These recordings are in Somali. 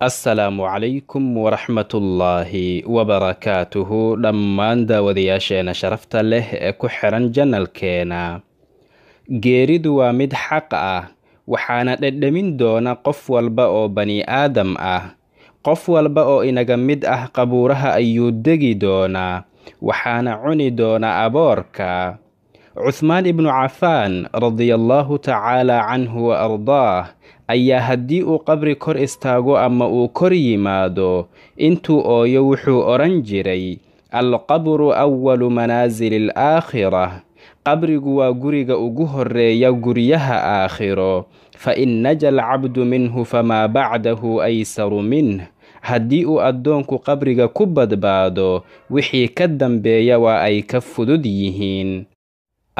assalaamu calaykum waraxmatullaahi wabarakaatuhu dhammaan daawadayaasheena sharafta leh ee ku xiran janalkeena geeridu waa mid xaq ah waxaana dhedhemin doona qof walba oo bani aadam ah qof walba oo inaga mid ah qabuuraha ayuu degi doonaa waxaana cuni doona aboorka cuhmaan ibnu cafaan radiallaahu tacaala canhu wa ardaah ayaa haddii uu qabri kor istaago ama uu kor yimaado intuu ooyo wuxuu odhan jiray alqabru awalu manaasili alaakhirah qabrigu waa guriga ugu horeeya guryaha aakhiro fa in naja alcabdu minhu famaa bacdahu aysaru minh haddii uu addoonku qabriga ku badbaado wixii ka dambeeya waa ay ka fudud yihiin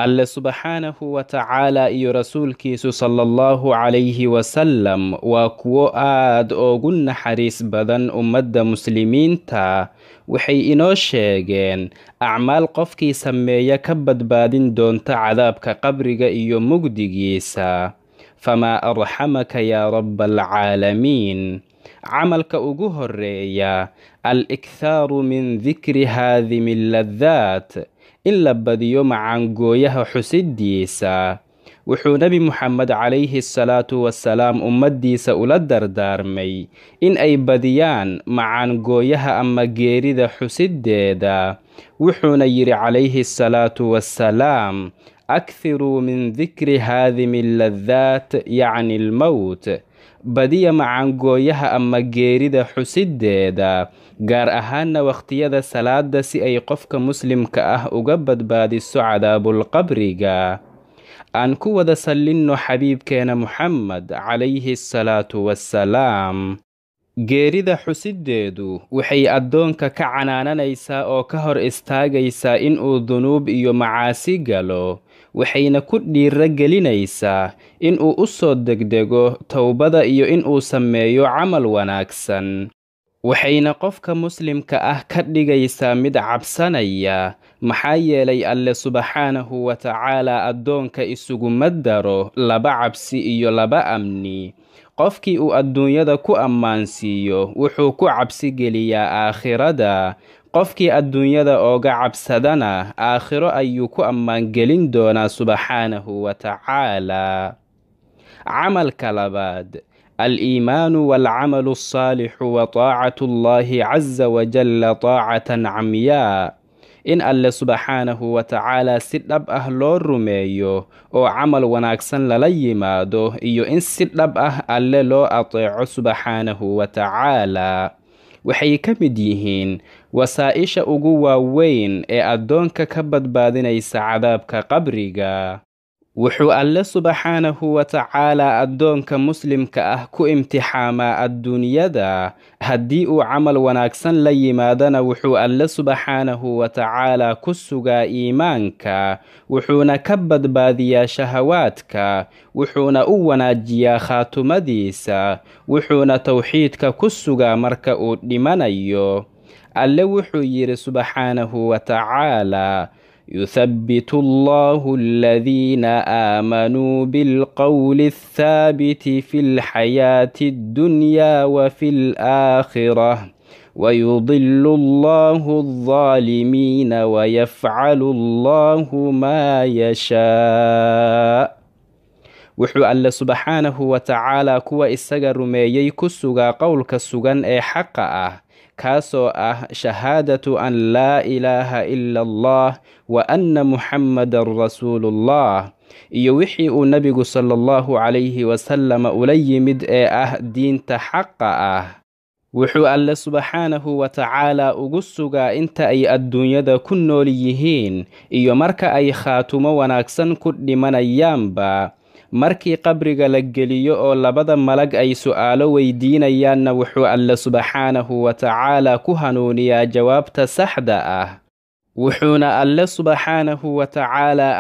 alle subxaanahu wa tacaala iyo rasuulkiisu sala allahu calayhi wasalam waa kuwo aad ugu naxariis badan ummadda muslimiinta waxay inoo sheegeen acmaal qofkii sameeya ka badbaadin doonta cadaabka qabriga iyo mugdigiisa famaa arxamaka yaa rabba alcaalamiin camalka ugu horreeya al ikthaaru min dikri haadimi alladaat in la badiyo macaangooyaha xusidiisa wuxuu nebi muxamed calayhi salaatu wasalaam ummaddiisa ula dardaarmay in ay badiyaan macaangooyaha ama geerida xusiddeeda wuxuuna yidhi calayhi salaatu wasalaam akhiruu min dikri haadimi aladaat yacni almowt badiya macangooyaha ama geerida xusiddeeda gaar ahaana wakhtiyada salaadda si ay qofka muslimka ah uga badbaadiso cadaabulqabriga aan ku wada sallinno xabiibkeena muxamed calayhi asalaatu wassalaam geerida xusiddeedu waxay addoonka ka canaananaysaa oo ka hor istaagaysaa in uu dunuub iyo macaasi galo waxayna ku dhiiragelinaysaa uu u soo degdego towbada iyo in uu sameeyo camal wanaagsan waxayna qofka muslimka ah ka dhigaysaa mid cabsanaya maxaa yeelay alle subxaanahu wa tacaalaa addoonka isuguma daro laba cabsi iyo laba amni qofkii uu adduunyada ku ammaansiiyo wuxuu ku cabsi geliyaa aakhirada qofkii adduunyada ooga cabsadana aakhiro ayuu ku ammaangelin doonaa subxaanahu wa tacaalaa camalka labaad aliimaanu waalcamalu alsaalixu wa taacatu allahi caza wajalla taacatan camyaa in alle subxaanahu wa tacaalaa si dhab ah loo rumeeyo oo camal wanaagsan lala yimaado iyo in si dhab ah alle loo ateeco subxaanahu wa tacaalaa waxay ka mid yihiin wasaa'isha ugu waaweyn ee addoonka ka badbaadinaysa cadaabka qabriga wuxuu alle subxaanahu wa tacaalaa addoonka muslimka ah ku imtixaamaa adduunyada haddii uu camal wanaagsan la yimaadana wuxuu alle subxaanahu wa tacaalaa ku sugaa iimaanka wuxuuna ka badbaadiyaa shahawaadka wuxuuna u wanaajiyaa khaatumadiisa wuxuuna towxiidka ku sugaa marka uu dhimanayo الله وحير سبحانه وتعالى يثبت الله الذين آمنوا بالقول الثابت في الحياة الدنيا وفي الآخرة ويضل الله الظالمين ويفعل الله ما يشاء وحو الله سبحانه وتعالى كو إساق رميي كسوغا قول كسوغان أي حقا kaasoo ah shahaadatu an laa ilaaha ila allah wa anna muxammadan rasuulullah iyo wixii uu nebigu sala allahu calayhi wasalama ula yimid ee ah diinta xaqa ah wuxuu alle subxaanahu wa tacaalaa ugu sugaa inta ay adduunyada ku nool yihiin iyo marka ay khaatumo wanaagsan ku dhimanayaanba markii qabriga la geliyo oo labada malag ay su'aalo weydiinayaanna wuxuu alle subxaanahu wa ku hanuuniyaa jawaabta saxda ah wuxuuna alle subxaanahu wa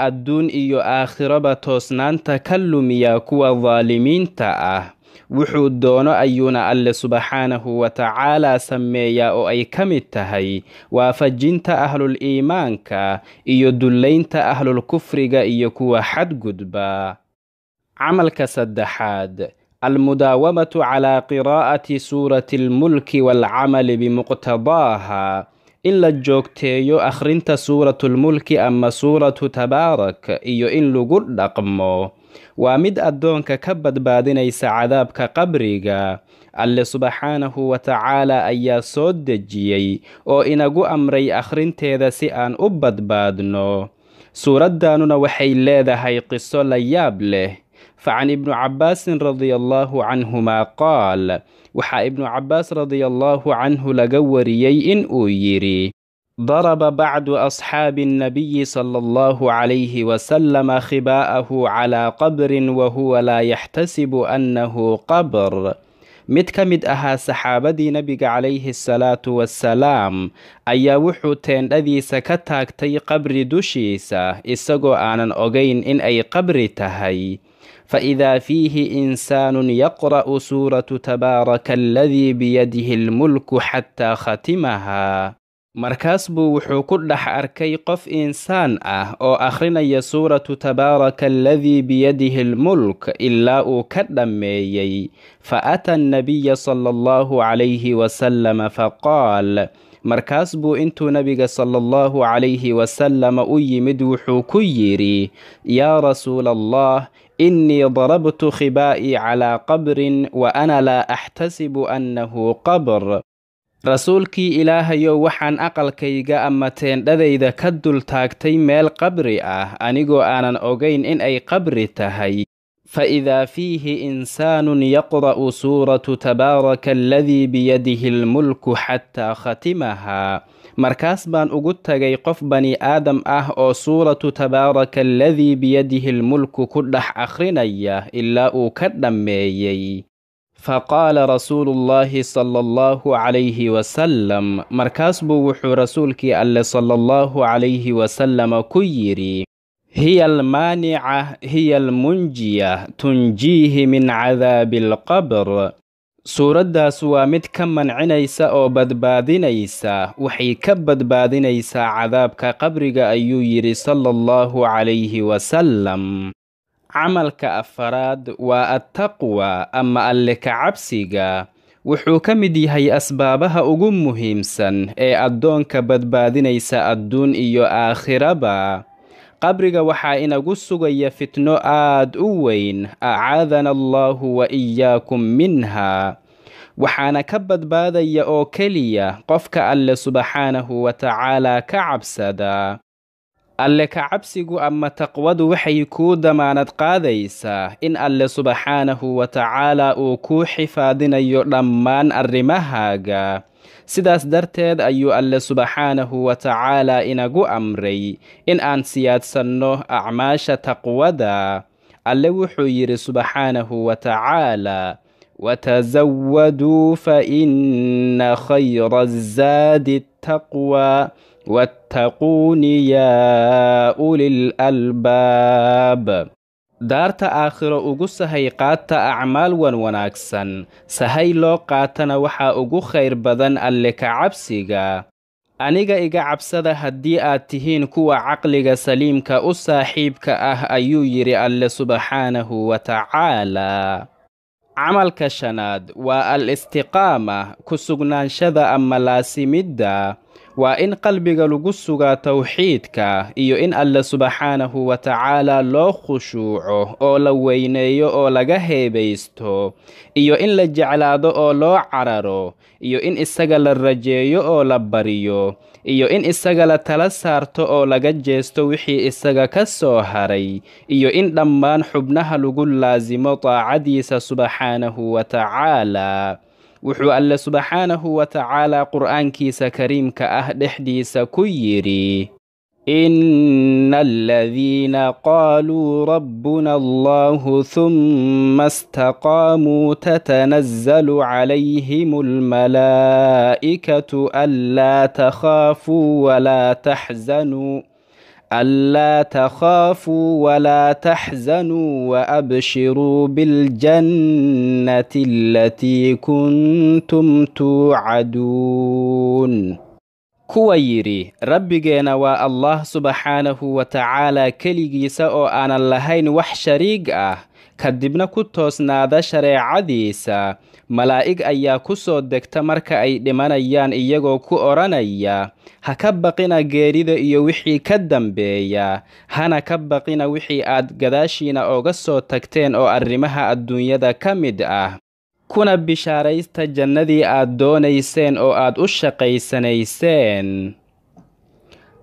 adduun iyo aakhiroba toosnaanta ka lumiyaa kuwa daalimiinta ah wuxuu doono ayuuna alle subxaanahu watacaalaa sameeyaa oo ay ka mid tahay waafajinta ahlul iimaanka iyo dullaynta ahlul kufriga iyo kuwa xadgudba camalka saddexaad almudaawamatu calaa qiraa'ati suurati almulki waalcamali bimuqtadaaha in la joogteeyo akhrinta suuratulmulki ama suuratu tabaarak iyo in lagu dhaqmo waa mid addoonka ka badbaadinaysa cadaabka qabriga alle subxaanahu wa ayaa soo dejiyey oo inagu amray akhrinteeda si aan u badbaadno suuraddaanuna waxay leedahay qiso la yaab leh facan ibnu cabaasin radia allaahu canhumaa qaal waxaa ibnu cabbaas radia allaahu canhu laga wariyey in uu yidhi daraba bacdu asxaabi annabiyi sala allahu calayhi wasalama khibaa'ahu calaa qabrin wa huwa laa yaxtasibu annahu qabr mid ka mid ahaa saxaabadii nebiga calayhi asalaatu wassalaam ayaa wuxuu teendhadiisa ka taagtay qabri dushiisa isagoo aanan ogayn in ay qabri tahay فإذا فيه إنسان يقرأ سورة تبارك الذي بيده الملك حتى ختمها markaas buu wuxuu ku dhex arkay qof insaan ah oo akhrinaya suuratu tabaaraka aladii biyadihi almulk ilaa uu ka dhammeeyey fa ata annabiya sala allahu calayhi wasalama faqaal markaas buu intuu nebiga sala allahu calayhi wasalama u yimid wuxuu ku yidhi yaa rasuula allah darabtu ضربت خبائي qabrin wa ana لا axtasibu annahu qabr rasuulkii ilaahayow waxaan aqalkayga ama teendhadayda ka dul taagtay meel qabri ah anigoo aanan ogayn in ay qabri tahay fa idaa fiihi insaanun yaqra'u suuratu tabaaraka aladii biyadihi almulku xataa khatimahaa markaas baan ugu tagay qof bani aadam ah oo suuratu tabaaraka aladii biyadihi lmulku ku dhex akhrinaya ilaa uu ka dhammeeyey faqaala rasuulu llaahi sala allahu calayhi wasalam markaas buu wuxuu rasuulkii alle sala allahu calayhi wasalama ku yidhi hiya almaanica hiya almunjiya tunjiihi min cadaabi alqabr suuraddaas waa mid ka mancinaysa oo badbaadinaysa waxay ka badbaadinaysaa cadaabka qabriga ayuu yidhi sala allahu calayhi wasalam camalka afaraad waa attaqwa ama alle ka cabsiga wuxuu ka mid yahay asbaabaha ugu muhiimsan ee addoonka badbaadinaysa adduun iyo aakhiraba qabriga waxaa inagu sugaya fitno aad u weyn acaadana allaahu wa iyaakum minha waxaana ka badbaadaya oo keliya qofka alle subxaanahu wa tacaalaa ka cabsada alle ka cabsigu ama taqwadu waxay kuu damaanad qaadaysaa in alle subxaanahu wa tacaalaa uu kuu xifaadinayo dhammaan arrimahaaga sidaas darteed ayuu alle subxaanahu wa tacaalaa inagu amray in aan siyaadsanno acmaasha taqwada alle wuxuu yidhi subxaanahu wa tacaalaa watazawaduu faina khayra zaadi taqwa wattaquuni yaa uli lalbaab daarta aakhiro ugu sahay qaata acmaal wan wanaagsan sahay loo qaatana waxaa ugu khayr badan alle ka cabsiga aniga iga cabsada haddii aad tihiin kuwa caqliga saliimka u saaxiibka ah ayuu yidhi alle subxaanahu wa tacaalaa camalka shanaad waa al-istiqaama ku sugnaanshada ama laasimidda waa in qalbiga lagu sugaa tawxiidka iyo in alle subxaanahu wa tacaala loo khushuuco oo la weyneeyo oo laga heebaysto iyo in la jeclaado oo loo cararo iyo in isaga la rajeeyo oo la baryo iyo in isaga la tala saarto oo laga jeesto wixii isaga ka soo haray iyo in dhammaan xubnaha lagu laasimo daacadiisa subxaanahu wa tacaala وحو الله سبحانه وتعالى قرآن كيس كريم dhexdiisa حديث كيري إن الذين قالوا ربنا الله ثم استقاموا تتنزل عليهم الملائكة ألا تخافوا ولا تحزنوا ألا تخافوا ولا تحزنوا وأبشروا بالجنة التي كنتم توعدون كويري ربي جينا و الله سبحانه وتعالى كليجي سأو أنا اللهين وحشريك آه kadibna ku toosnaada shareecadiisa malaa'ig ayaa ku soo degta marka ay dhimanayaan iyagoo ku odhanaya ha ka baqina geerida iyo wixii ka dambeeya hana ka baqina wixii aad gadaashiina oga soo tagteen oo arrimaha adduunyada ka mid ah kuna bishaaraysta jannadii aad doonayseen oo aad u shaqaysanayseen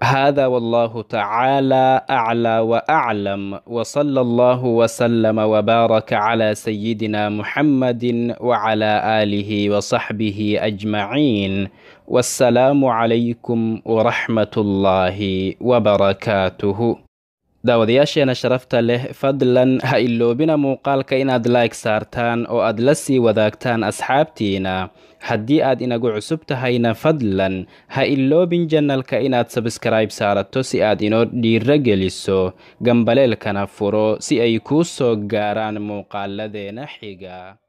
هذا والله تعالى اعلى واعلم وصلى الله وسلم وبارك على سيدنا محمد وعلى اله وصحبه اجمعين والسلام عليكم ورحمه الله وبركاته daawadayaasheena sharafta leh fadlan ha iloobina muuqaalka inaad like saartaan oo aad la sii wadaagtaan asxaabtiina haddii aad inagu cusub tahayna fadlan ha iloobin janalka inaad sabskrayb saarato si aad inoo dhiiro geliso gambaleelkana furo si ay kuu soo gaaraan muuqaaladeena xiga